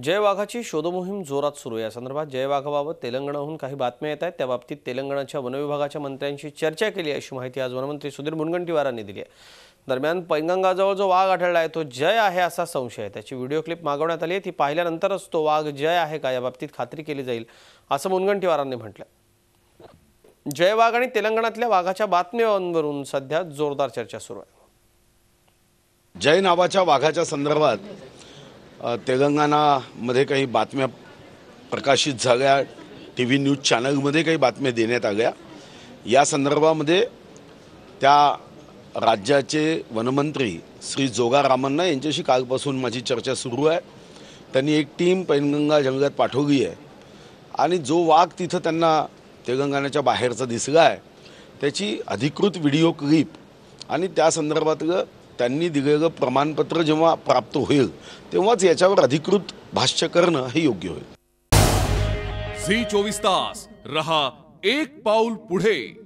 जय वाघाची शोधमोहीम जोरात सुरू आहे संदर्भात जय वाघाबाबत तेलंगणाहून काही बातम्या येत आहेत त्या बाबतीत तेलंगणाच्या वनविभागाच्या मंत्र्यांशी चर्चा केली अशी माहिती आज वनमंत्री सुधीर मुनगंटीवारांनी दिली आहे दरम्यान पैंगंगाजवळ जो वाघ आढळला आहे तो जय आहे असा संशय आहे त्याची व्हिडिओ क्लिप मागवण्यात आली आहे ती पाहिल्यानंतरच तो वाघ जय आहे का या बाबतीत खात्री केली जाईल असं मुनगंटीवारांनी म्हटलं जय वाघ आणि तेलंगणातल्या वाघाच्या बातम्यांवरून सध्या जोरदार चर्चा सुरू आहे जय नावाच्या वाघाच्या संदर्भात तेलंगणामध्ये काही बातम्या प्रकाशित झाल्या टी व्ही न्यूज चॅनलमध्ये काही बातम्या देण्यात आल्या या संदर्भामध्ये त्या राज्याचे वनमंत्री श्री जोगा यांच्याशी कालपासून माझी चर्चा सुरू आहे त्यांनी एक टीम पैनगंगा जंगलात पाठवली आहे आणि जो वाघ तिथं त्यांना तेलंगणाच्या बाहेरचा दिसला आहे त्याची अधिकृत व्हिडिओ क्लिप आणि त्या संदर्भातलं त्यांनी दिलेलं प्रमाणपत्र जेव्हा प्राप्त होईल तेव्हाच याच्यावर अधिकृत भाष्य करणं हे योग्य होईल झी चोवीस तास रहा एक पाऊल पुढे